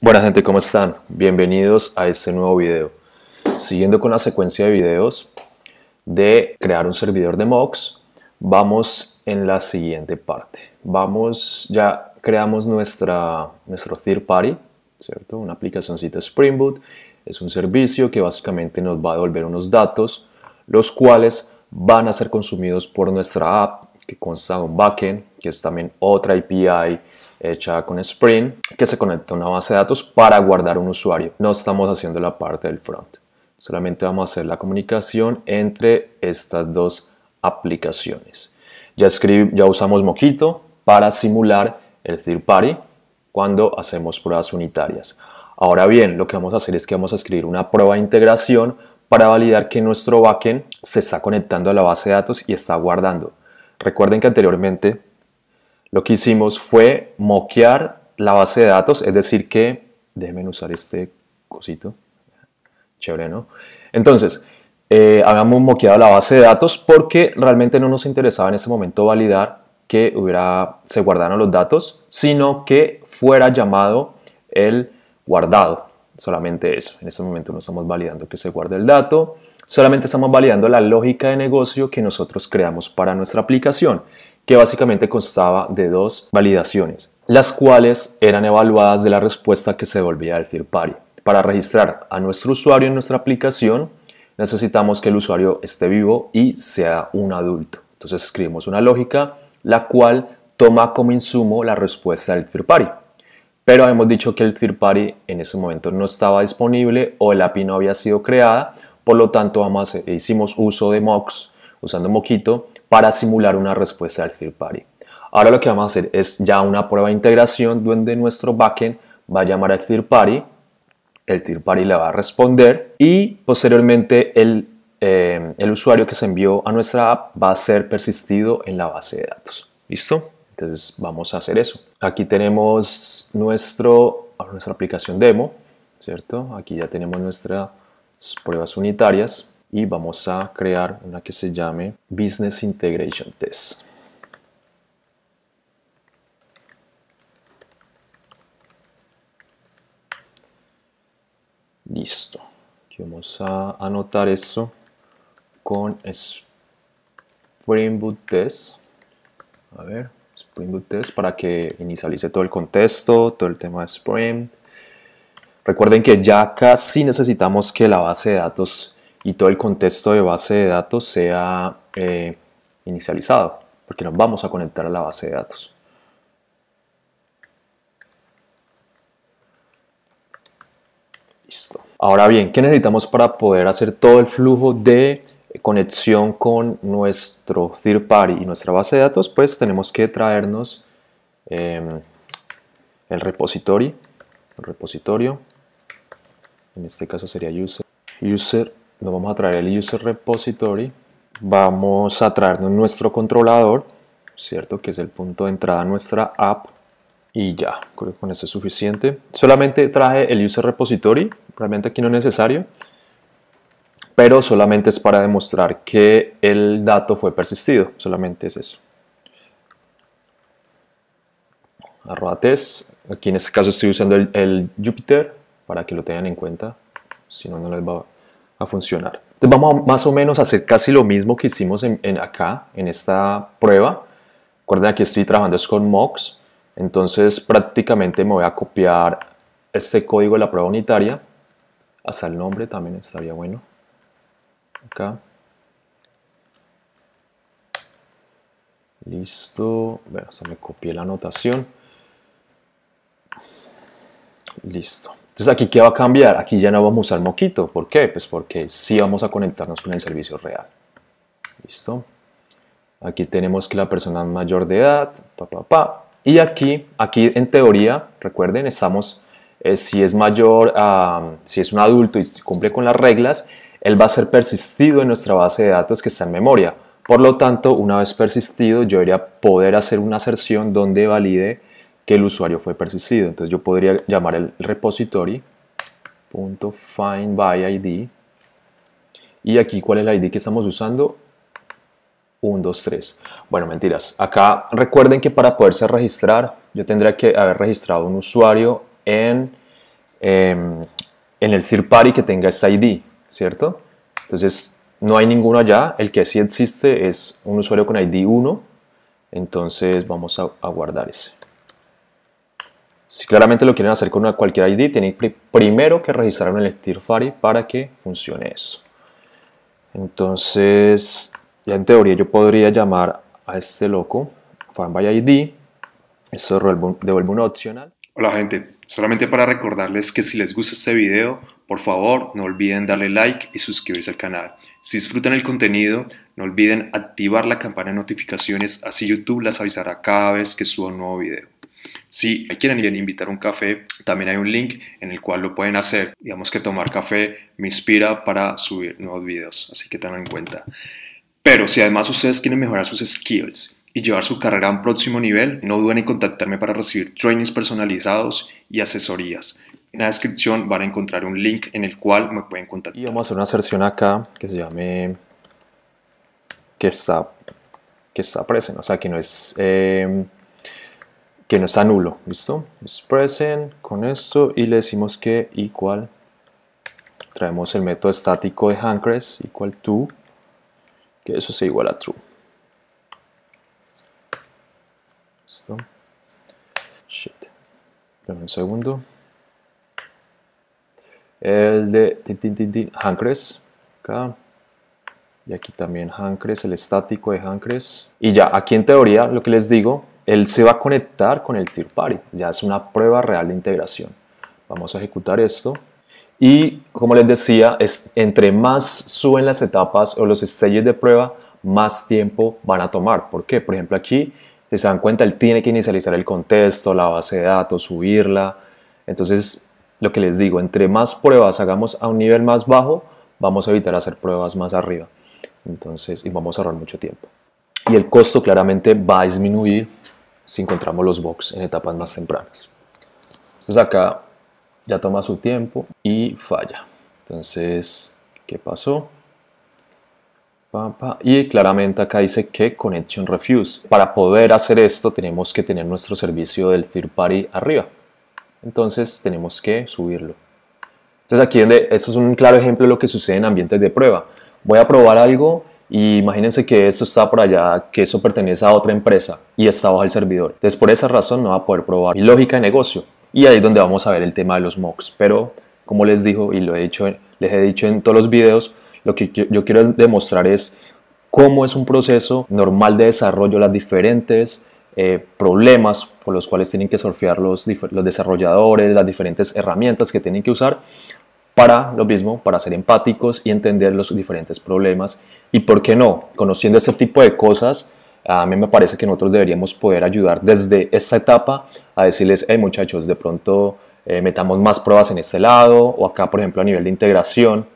Buenas gente, ¿cómo están? Bienvenidos a este nuevo video. Siguiendo con la secuencia de videos de crear un servidor de mocks, vamos en la siguiente parte. Vamos, ya creamos nuestra, nuestro third party, ¿cierto? Una aplicacióncita Spring Boot. Es un servicio que básicamente nos va a devolver unos datos, los cuales van a ser consumidos por nuestra app, que consta de un backend, que es también otra API, hecha con Spring que se conecta a una base de datos para guardar un usuario. No estamos haciendo la parte del front. Solamente vamos a hacer la comunicación entre estas dos aplicaciones. Ya, ya usamos Mojito para simular el third party cuando hacemos pruebas unitarias. Ahora bien, lo que vamos a hacer es que vamos a escribir una prueba de integración para validar que nuestro backend se está conectando a la base de datos y está guardando. Recuerden que anteriormente lo que hicimos fue moquear la base de datos, es decir que, déjenme usar este cosito, chévere, ¿no? Entonces, eh, habíamos moqueado la base de datos porque realmente no nos interesaba en ese momento validar que hubiera, se guardaran los datos, sino que fuera llamado el guardado, solamente eso. En ese momento no estamos validando que se guarde el dato, solamente estamos validando la lógica de negocio que nosotros creamos para nuestra aplicación, que básicamente constaba de dos validaciones, las cuales eran evaluadas de la respuesta que se devolvía al third party. Para registrar a nuestro usuario en nuestra aplicación, necesitamos que el usuario esté vivo y sea un adulto. Entonces escribimos una lógica, la cual toma como insumo la respuesta del third party. Pero hemos dicho que el third party en ese momento no estaba disponible o el API no había sido creada, por lo tanto hicimos uso de Mox usando Moquito para simular una respuesta del third party. Ahora lo que vamos a hacer es ya una prueba de integración donde nuestro backend va a llamar al third party, el third party le va a responder y posteriormente el, eh, usuario que se envió a nuestra app va a ser persistido en la base de datos. ¿Listo? Entonces vamos a hacer eso. Aquí tenemos nuestro, ah, nuestra aplicación demo, ¿cierto? Aquí ya tenemos nuestras pruebas unitarias y vamos a crear una que se llame Business Integration Test. Listo. Aquí vamos a anotar eso con Spring Boot Test. A ver, Spring Boot Test para que inicialice todo el contexto, todo el tema de Spring. Recuerden que ya casi necesitamos que la base de datos y todo el contexto de base de datos sea eh, inicializado, porque nos vamos a conectar a la base de datos. Listo. Ahora bien, ¿qué necesitamos para poder hacer todo el flujo de conexión con nuestro third party y nuestra base de datos? Pues tenemos que traernos em, el repository, el repositorio, en este caso sería user, user nos vamos a traer el user repository, vamos a traernos nuestro controlador, ¿cierto? Que es el punto de entrada a nuestra app y ya, creo que con eso es suficiente. Solamente traje el user repository, realmente aquí no es necesario, pero solamente es para demostrar que el dato fue persistido, solamente es eso. Arroba test, aquí en este caso estoy usando el, el Jupyter para que lo tengan en cuenta, si no, no les va a a funcionar. Entonces vamos más o menos a hacer casi lo mismo que hicimos en, acá, en esta prueba. Recuerden, que estoy trabajando es con mocks, entonces prácticamente me voy a copiar este código de la prueba unitaria. Hasta el nombre también estaría bueno. Acá. Listo. me copié la anotación. Listo. Entonces aquí, ¿qué va a cambiar? Aquí ya no vamos a usar Moquito. ¿Por qué? Pues porque sí vamos a conectarnos con el servicio real. ¿Listo? Aquí tenemos que la persona mayor de edad, pa, pa, pa. Y aquí, aquí en teoría, recuerden, estamos, eh, si es mayor, si es un adulto y cumple con las reglas, él va a ser persistido en nuestra base de datos que está en memoria. Por lo tanto, una vez persistido, yo debería poder hacer una aserción donde valide que el usuario fue persistido. Entonces yo podría llamar el repository y aquí cuál es la id que estamos usando 1, 2, 3. Bueno, mentiras. Acá recuerden que para poderse registrar, yo tendría que haber registrado un usuario en, em, en el third party que tenga esta ID, ¿cierto? Entonces, no hay ninguno allá. El que sí existe es un usuario con ID 1. Entonces, vamos a guardar ese. Si claramente lo quieren hacer con cualquier ID, tienen primero que registrar en el Stirfari para que funcione eso. Entonces, ya en teoría yo podría llamar a este loco fan Eso ID. Esto devuelve un opcional. Hola gente, solamente para recordarles que si les gusta este video, por favor no olviden darle like y suscribirse al canal. Si disfrutan el contenido, no olviden activar la campana de notificaciones, así YouTube las avisará cada vez que suba un nuevo video. Si quieren invitar un café, también hay un link en el cual lo pueden hacer. Digamos que tomar café me inspira para subir nuevos videos, así que tengan en cuenta. Pero si además ustedes quieren mejorar sus skills y llevar su carrera a un próximo nivel, no duden en contactarme para recibir trainings personalizados y asesorías. En la descripción van a encontrar un link en el cual me pueden contactar. Y vamos a hacer una aserción acá que se llame que está, que está presente, o sea que no es... Eh, que no está nulo, ¿listo? Es present con esto y le decimos que igual traemos el método estático de Hankres igual to que eso sea igual a true. ¿Listo? Shit. un segundo. El de tin, acá y aquí también Hankres, el estático de Hankres y ya, aquí en teoría lo que les digo él se va a conectar con el third party, ya es una prueba real de integración. Vamos a ejecutar esto. Y como les decía, es, entre más suben las etapas o los estrellas de prueba, más tiempo van a tomar. ¿Por qué? Por ejemplo, aquí, si se dan cuenta, él tiene que inicializar el contexto, la base de datos, subirla. Entonces, lo que les digo, entre más pruebas hagamos a un nivel más bajo, vamos a evitar hacer pruebas más arriba. Entonces, y vamos a ahorrar mucho tiempo. Y el costo claramente va a disminuir si encontramos los box en etapas más tempranas. Entonces acá ya toma su tiempo y falla. Entonces, ¿qué pasó? Y claramente acá dice que connection refuse. Para poder hacer esto tenemos que tener nuestro servicio del third party arriba. Entonces tenemos que subirlo. Entonces aquí donde, esto es un claro ejemplo de lo que sucede en ambientes de prueba. Voy a probar algo y imagínense que eso está por allá, que eso pertenece a otra empresa y está bajo el servidor. Entonces por esa razón no va a poder probar y lógica de negocio. Y ahí es donde vamos a ver el tema de los mocks. Pero como les dijo y lo he dicho, les he dicho en todos los videos, lo que yo quiero demostrar es cómo es un proceso normal de desarrollo, las diferentes eh, problemas por los cuales tienen que surfear los desarrolladores, las diferentes herramientas que tienen que usar, para lo mismo, para ser empáticos y entender los diferentes problemas. Y por qué no, conociendo este tipo de cosas, a mí me parece que nosotros deberíamos poder ayudar desde esta etapa a decirles, hey muchachos, de pronto eh, metamos más pruebas en este lado, o acá, por ejemplo, a nivel de integración,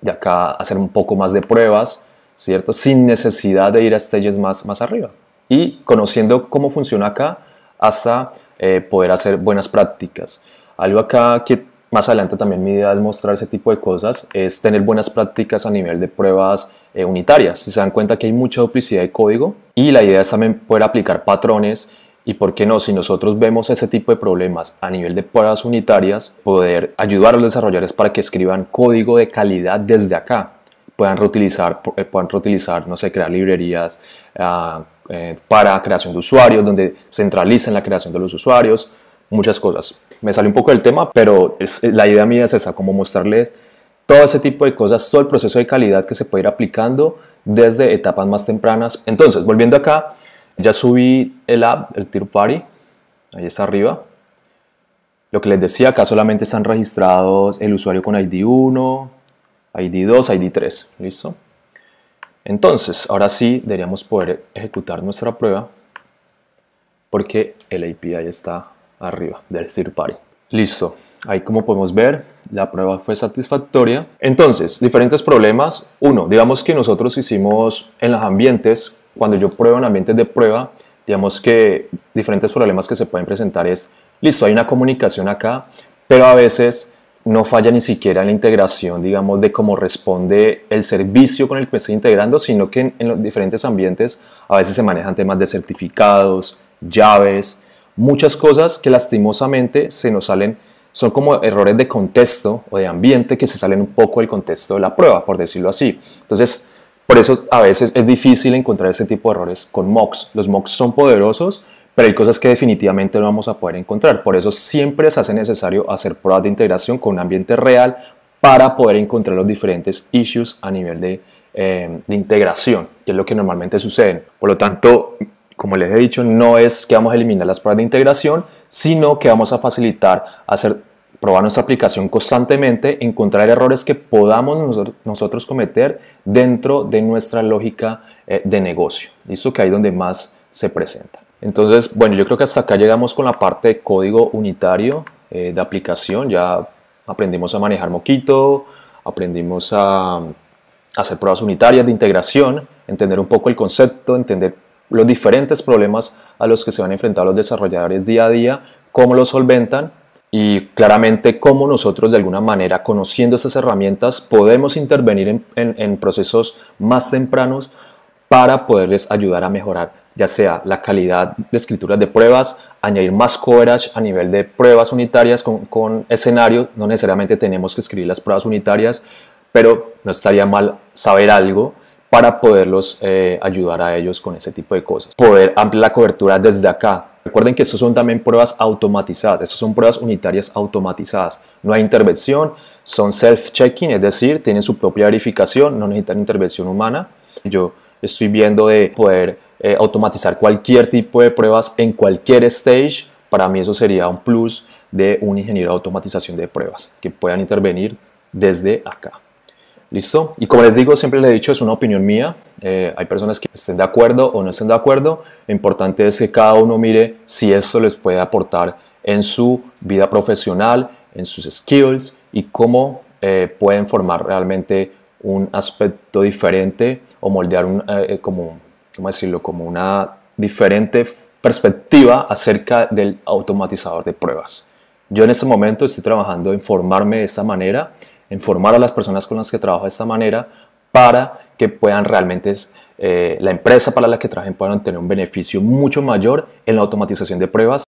de acá hacer un poco más de pruebas, ¿cierto? Sin necesidad de ir a estrellas más, más arriba. Y conociendo cómo funciona acá hasta eh, poder hacer buenas prácticas. Algo acá que más adelante también mi idea es mostrar ese tipo de cosas, es tener buenas prácticas a nivel de pruebas eh, unitarias. Si se dan cuenta que hay mucha duplicidad de código y la idea es también poder aplicar patrones y por qué no, si nosotros vemos ese tipo de problemas a nivel de pruebas unitarias, poder ayudar a los desarrolladores para que escriban código de calidad desde acá, puedan reutilizar, eh, puedan reutilizar no sé, crear librerías ah, eh, para creación de usuarios, donde centralicen la creación de los usuarios, muchas cosas. Me sale un poco del tema, pero es, la idea mía es esa, como mostrarles todo ese tipo de cosas, todo el proceso de calidad que se puede ir aplicando desde etapas más tempranas. Entonces, volviendo acá, ya subí el app, el Tier Party, ahí está arriba. Lo que les decía, acá solamente están registrados el usuario con ID 1, ID 2, ID 3, ¿listo? Entonces, ahora sí deberíamos poder ejecutar nuestra prueba porque el API está arriba del third party. Listo. Ahí como podemos ver, la prueba fue satisfactoria. Entonces, diferentes problemas. Uno, digamos que nosotros hicimos en los ambientes, cuando yo pruebo en ambientes de prueba, digamos que diferentes problemas que se pueden presentar es, listo, hay una comunicación acá, pero a veces no falla ni siquiera la integración, digamos, de cómo responde el servicio con el que estoy integrando, sino que en los diferentes ambientes a veces se manejan temas de certificados, llaves, muchas cosas que lastimosamente se nos salen, son como errores de contexto o de ambiente que se salen un poco del contexto de la prueba, por decirlo así. Entonces, por eso a veces es difícil encontrar ese tipo de errores con mocks. Los mocks son poderosos, pero hay cosas que definitivamente no vamos a poder encontrar. Por eso siempre se hace necesario hacer pruebas de integración con un ambiente real para poder encontrar los diferentes issues a nivel de, eh, de integración, que es lo que normalmente sucede. Por lo tanto, como les he dicho, no es que vamos a eliminar las pruebas de integración, sino que vamos a facilitar hacer probar nuestra aplicación constantemente, encontrar errores que podamos nosotros cometer dentro de nuestra lógica eh, de negocio. Listo, que ahí donde más se presenta. Entonces, bueno, yo creo que hasta acá llegamos con la parte de código unitario eh, de aplicación. Ya aprendimos a manejar Moquito, aprendimos a hacer pruebas unitarias de integración, entender un poco el concepto, entender los diferentes problemas a los que se van a enfrentar los desarrolladores día a día, cómo los solventan y claramente cómo nosotros de alguna manera, conociendo estas herramientas, podemos intervenir en, procesos más tempranos para poderles ayudar a mejorar ya sea la calidad de escrituras de pruebas, añadir más coverage a nivel de pruebas unitarias con, con escenario, no necesariamente tenemos que escribir las pruebas unitarias, pero no estaría mal saber algo para poderlos eh, ayudar a ellos con ese tipo de cosas. Poder ampliar la cobertura desde acá. Recuerden que estos son también pruebas automatizadas, estos son pruebas unitarias automatizadas. No hay intervención, son self-checking, es decir, tienen su propia verificación, no necesitan intervención humana. Yo estoy viendo de poder eh, automatizar cualquier tipo de pruebas en cualquier stage. Para mí eso sería un plus de un ingeniero de automatización de pruebas, que puedan intervenir desde acá. ¿Listo? Y como les digo, siempre les he dicho, es una opinión mía. Eh, hay personas que estén de acuerdo o no estén de acuerdo. Lo importante es que cada uno mire si eso les puede aportar en su vida profesional, en sus skills y cómo eh, pueden formar realmente un aspecto diferente o moldear un, eh, como, ¿cómo decirlo? como una diferente perspectiva acerca del automatizador de pruebas. Yo en este momento estoy trabajando en formarme de esa manera informar a las personas con las que trabajo de esta manera para que puedan realmente, eh, la empresa para la que trabajen puedan tener un beneficio mucho mayor en la automatización de pruebas